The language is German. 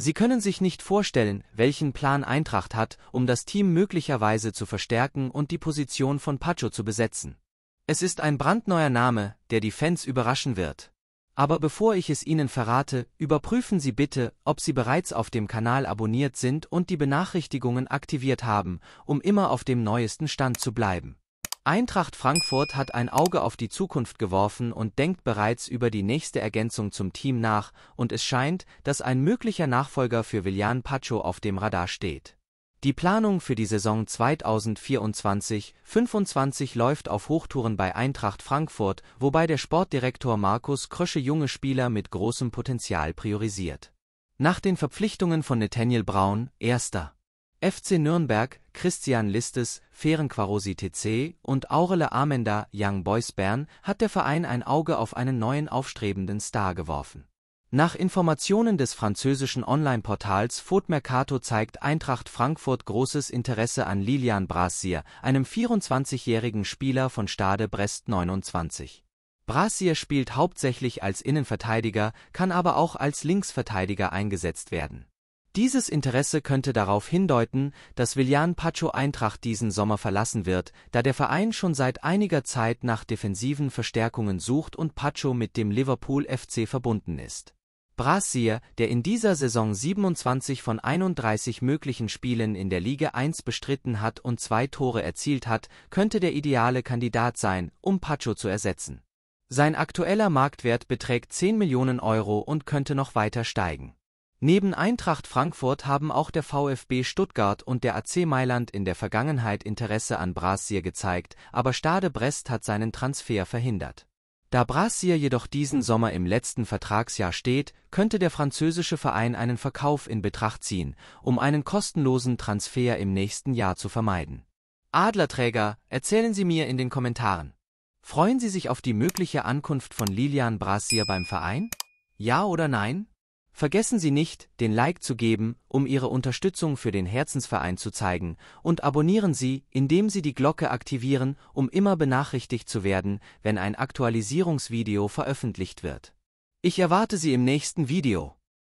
Sie können sich nicht vorstellen, welchen Plan Eintracht hat, um das Team möglicherweise zu verstärken und die Position von Pacho zu besetzen. Es ist ein brandneuer Name, der die Fans überraschen wird. Aber bevor ich es Ihnen verrate, überprüfen Sie bitte, ob Sie bereits auf dem Kanal abonniert sind und die Benachrichtigungen aktiviert haben, um immer auf dem neuesten Stand zu bleiben. Eintracht Frankfurt hat ein Auge auf die Zukunft geworfen und denkt bereits über die nächste Ergänzung zum Team nach, und es scheint, dass ein möglicher Nachfolger für Viljan Pacho auf dem Radar steht. Die Planung für die Saison 2024-25 läuft auf Hochtouren bei Eintracht Frankfurt, wobei der Sportdirektor Markus Krösche junge Spieler mit großem Potenzial priorisiert. Nach den Verpflichtungen von Nathaniel Braun, 1. FC Nürnberg, Christian Listes, Ferencvarosi TC und Aurele Amenda, Young Boys Bern, hat der Verein ein Auge auf einen neuen aufstrebenden Star geworfen. Nach Informationen des französischen Online-Portals Mercato zeigt Eintracht Frankfurt großes Interesse an Lilian Brassier, einem 24-jährigen Spieler von Stade Brest 29. Brassier spielt hauptsächlich als Innenverteidiger, kann aber auch als Linksverteidiger eingesetzt werden dieses Interesse könnte darauf hindeuten, dass Viljan Pacho Eintracht diesen Sommer verlassen wird, da der Verein schon seit einiger Zeit nach defensiven Verstärkungen sucht und Pacho mit dem Liverpool FC verbunden ist. Brassier, der in dieser Saison 27 von 31 möglichen Spielen in der Liga 1 bestritten hat und zwei Tore erzielt hat, könnte der ideale Kandidat sein, um Pacho zu ersetzen. Sein aktueller Marktwert beträgt 10 Millionen Euro und könnte noch weiter steigen. Neben Eintracht Frankfurt haben auch der VfB Stuttgart und der AC Mailand in der Vergangenheit Interesse an Brasier gezeigt, aber Stade Brest hat seinen Transfer verhindert. Da Brasier jedoch diesen Sommer im letzten Vertragsjahr steht, könnte der französische Verein einen Verkauf in Betracht ziehen, um einen kostenlosen Transfer im nächsten Jahr zu vermeiden. Adlerträger, erzählen Sie mir in den Kommentaren. Freuen Sie sich auf die mögliche Ankunft von Lilian Brasier beim Verein? Ja oder nein? Vergessen Sie nicht, den Like zu geben, um Ihre Unterstützung für den Herzensverein zu zeigen, und abonnieren Sie, indem Sie die Glocke aktivieren, um immer benachrichtigt zu werden, wenn ein Aktualisierungsvideo veröffentlicht wird. Ich erwarte Sie im nächsten Video.